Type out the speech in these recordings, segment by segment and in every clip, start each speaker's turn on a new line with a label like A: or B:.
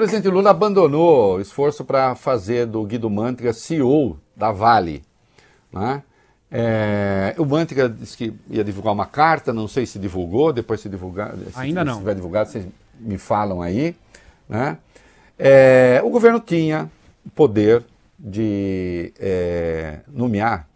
A: O presidente Lula abandonou o esforço para fazer do Guido Mantega CEO da Vale. Né? É, o Mantega disse que ia divulgar uma carta, não sei se divulgou, depois se divulgar. Se, Ainda não. Se tiver divulgado, vocês me falam aí. Né? É, o governo tinha poder de é, nomear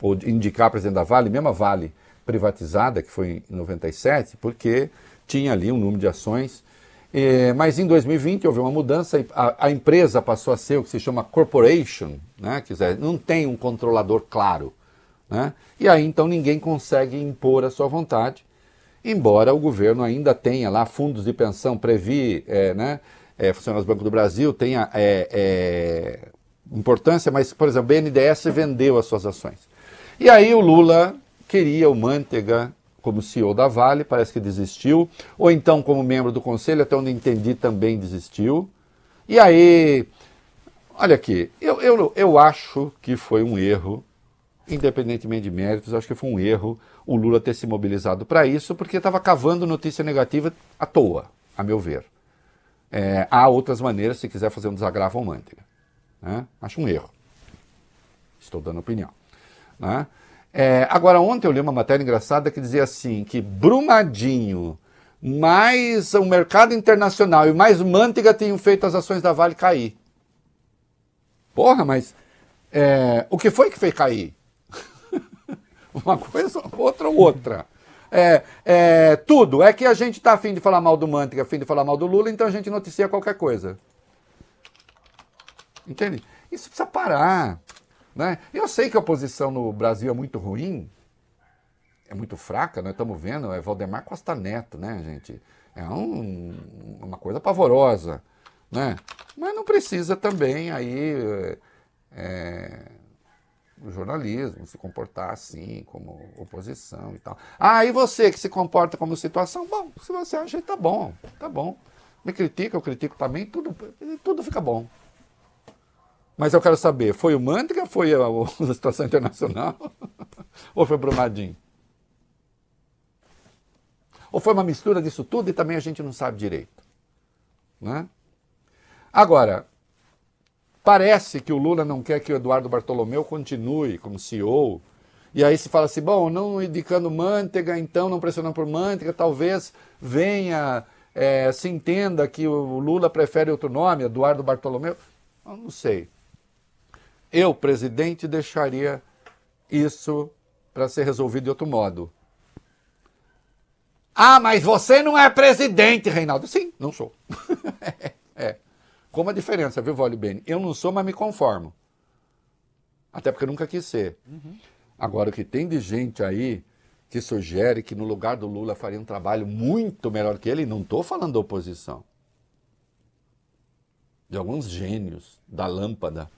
A: ou de indicar presidente da Vale, mesmo a Vale privatizada, que foi em 97, porque tinha ali um número de ações é, mas em 2020 houve uma mudança e a, a, empresa passou a ser o que se chama corporation, né? não tem um controlador claro, né? E aí então ninguém consegue impor a sua vontade, embora o governo ainda tenha lá fundos de pensão, Previ, é, né? É, funcionários do Banco do Brasil tenha é, é importância, mas, por exemplo, o BNDES vendeu as suas ações. E aí o Lula queria o Manteiga como CEO da Vale, parece que desistiu, ou então como membro do conselho, até onde entendi, também desistiu. E aí, olha aqui, eu, eu, eu acho que foi um erro, independentemente de méritos, acho que foi um erro o Lula ter se mobilizado para isso, porque estava cavando notícia negativa à toa, a meu ver. É, há outras maneiras se quiser fazer um desagravo ao Manteiga. Né? Acho um erro. Estou dando opinião. Né? É, agora, ontem eu li uma matéria engraçada que dizia assim: que Brumadinho, mais o mercado internacional e mais Manteiga tinham feito as ações da Vale cair. Porra, mas é, o que foi que fez cair? uma coisa, outra, outra. É, é, tudo. É que a gente tá afim de falar mal do Manteiga, afim de falar mal do Lula, então a gente noticia qualquer coisa. Entende? Isso precisa parar. Né? Eu sei que a oposição no Brasil é muito ruim, é muito fraca, nós né? estamos vendo, é Valdemar Costa Neto, né, gente? É um, uma coisa pavorosa, né? Mas não precisa também aí é, é, o jornalismo se comportar assim, como oposição e tal. Ah, e você que se comporta como situação, bom, se você acha, tá bom, tá bom. Me critica, eu critico também, tudo, tudo fica bom. Mas eu quero saber, foi o Mântrica, foi a, a situação internacional ou foi o Brumadinho? Ou foi uma mistura disso tudo e também a gente não sabe direito. Né? Agora, parece que o Lula não quer que o Eduardo Bartolomeu continue como CEO. E aí se fala assim, bom, não indicando manteiga, então não pressionando por manteiga, talvez venha, é, se entenda que o Lula prefere outro nome, Eduardo Bartolomeu. Eu não sei eu, presidente, deixaria isso para ser resolvido de outro modo. Ah, mas você não é presidente, Reinaldo. Sim, não sou. é. é. Como a diferença, viu, Vale Bene? Eu não sou, mas me conformo. Até porque eu nunca quis ser. Uhum. Agora, o que tem de gente aí que sugere que no lugar do Lula faria um trabalho muito melhor que ele, não estou falando da oposição. De alguns gênios da lâmpada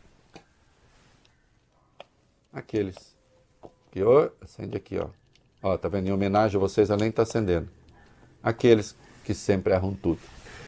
A: aqueles. Que ó, acende aqui, ó. Ó, tá vendo? Em homenagem a vocês, além lente tá acendendo. Aqueles que sempre erram tudo.